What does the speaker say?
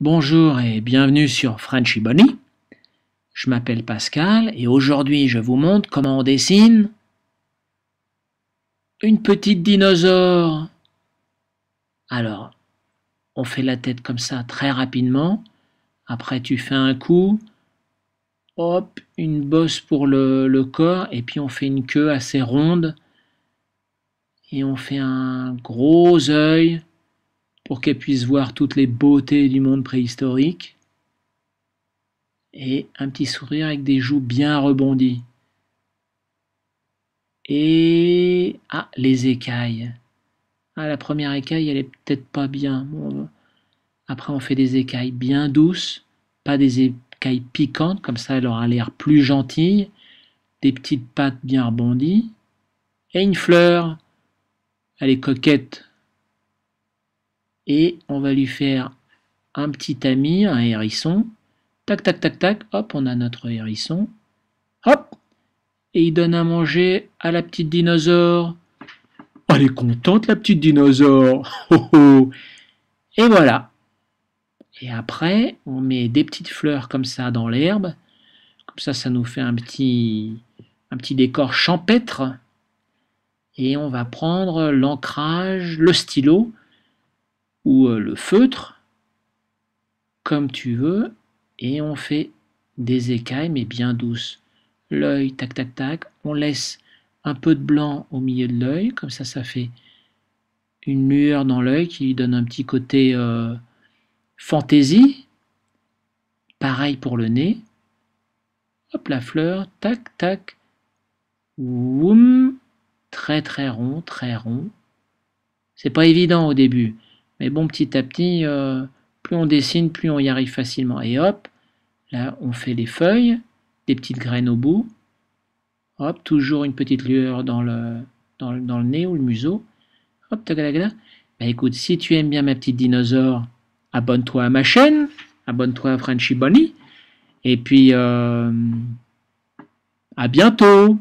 Bonjour et bienvenue sur Frenchy Je m'appelle Pascal et aujourd'hui je vous montre comment on dessine une petite dinosaure. Alors, on fait la tête comme ça très rapidement. Après, tu fais un coup. Hop, une bosse pour le, le corps et puis on fait une queue assez ronde. Et on fait un gros œil pour qu'elle puisse voir toutes les beautés du monde préhistorique. Et un petit sourire avec des joues bien rebondies. Et... Ah, les écailles. Ah, la première écaille, elle est peut-être pas bien. après, on fait des écailles bien douces, pas des écailles piquantes, comme ça, elle aura l'air plus gentille. Des petites pattes bien rebondies. Et une fleur. Elle est coquette, et on va lui faire un petit ami, un hérisson. Tac, tac, tac, tac, hop, on a notre hérisson. Hop Et il donne à manger à la petite dinosaure. Elle est contente, la petite dinosaure Et voilà Et après, on met des petites fleurs comme ça dans l'herbe. Comme ça, ça nous fait un petit, un petit décor champêtre. Et on va prendre l'ancrage, le stylo, ou euh, le feutre, comme tu veux, et on fait des écailles, mais bien douces. L'œil, tac, tac, tac, on laisse un peu de blanc au milieu de l'œil, comme ça, ça fait une lueur dans l'œil qui lui donne un petit côté euh, fantaisie. Pareil pour le nez. Hop, la fleur, tac, tac, oum, très très rond, très rond. C'est pas évident au début. Mais bon, petit à petit, euh, plus on dessine, plus on y arrive facilement. Et hop, là, on fait les feuilles, des petites graines au bout. Hop, toujours une petite lueur dans le, dans le, dans le nez ou le museau. Hop, tagalagala. Bah écoute, si tu aimes bien ma petite dinosaure, abonne-toi à ma chaîne, abonne-toi à Frenchy Bonnie. Et puis, euh, à bientôt